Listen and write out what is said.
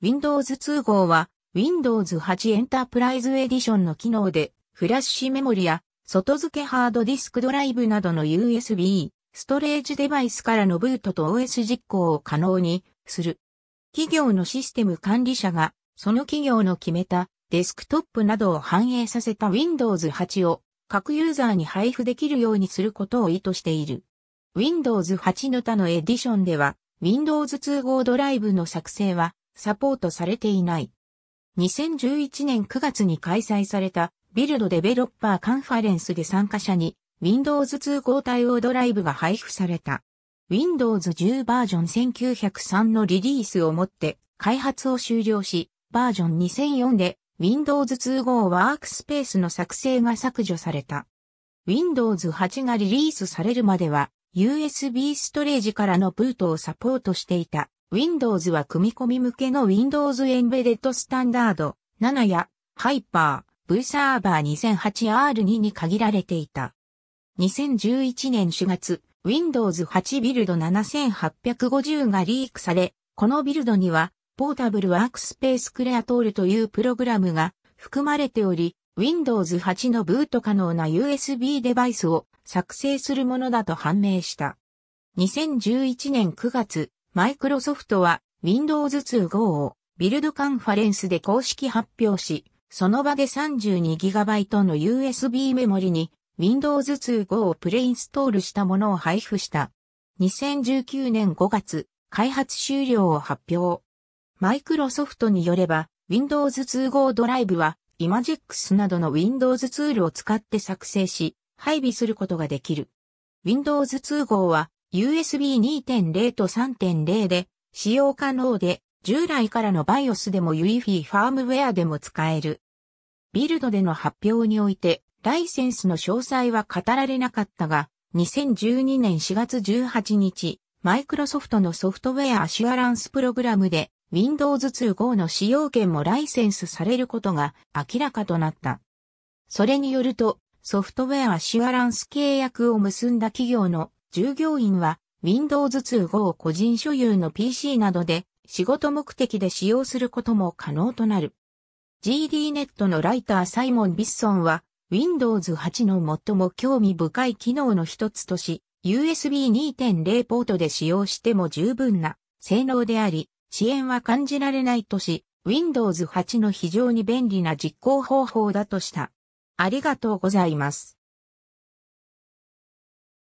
Windows 2号は Windows 8エンタープライズエディションの機能でフラッシュメモリや外付けハードディスクドライブなどの USB ストレージデバイスからのブートと OS 実行を可能にする。企業のシステム管理者がその企業の決めたデスクトップなどを反映させた Windows 8を各ユーザーに配布できるようにすることを意図している。Windows 8の他のエディションでは Windows 2号ドライブの作成はサポートされていない。2011年9月に開催されたビルドデベロッパーカンファレンスで参加者に Windows 2交対応ドライブが配布された。Windows 10バージョン1903のリリースをもって開発を終了し、バージョン2004で Windows 2 5ワークスペースの作成が削除された。Windows 8がリリースされるまでは USB ストレージからのブートをサポートしていた Windows は組み込み向けの Windows Embedded スタンダード7や Hyper V サーバー 2008R2 に限られていた。2011年4月、Windows 8ビルド7850がリークされ、このビルドには、ポータブルワークスペースクレアトールというプログラムが含まれており、Windows 8のブート可能な USB デバイスを作成するものだと判明した。2011年9月、マイクロソフトは Windows 2 Go をビルドカンファレンスで公式発表し、その場で 32GB の USB メモリに Windows 2 Go をプレインストールしたものを配布した。2019年5月、開発終了を発表。マイクロソフトによれば、Windows 2 Go ドライブは Imagix などの Windows ツールを使って作成し、配備することができる。Windows 2 Go は USB 2.0と3.0で使用可能で、従来からの BIOS でも UEFI ファームウェアでも使える。ビルドでの発表において、ライセンスの詳細は語られなかったが、2012年4月18日、マイクロソフトのソフトウェアアシュアランスプログラムで、Windows 2 Go の使用権もライセンスされることが明らかとなった。それによると、ソフトウェアアシュアランス契約を結んだ企業の従業員は Windows 2 5を個人所有の PC などで仕事目的で使用することも可能となる。GDNet のライターサイモン・ビッソンは Windows 8の最も興味深い機能の一つとし、USB 2.0ポートで使用しても十分な性能であり、遅延は感じられないとし、Windows 8の非常に便利な実行方法だとした。ありがとうございます。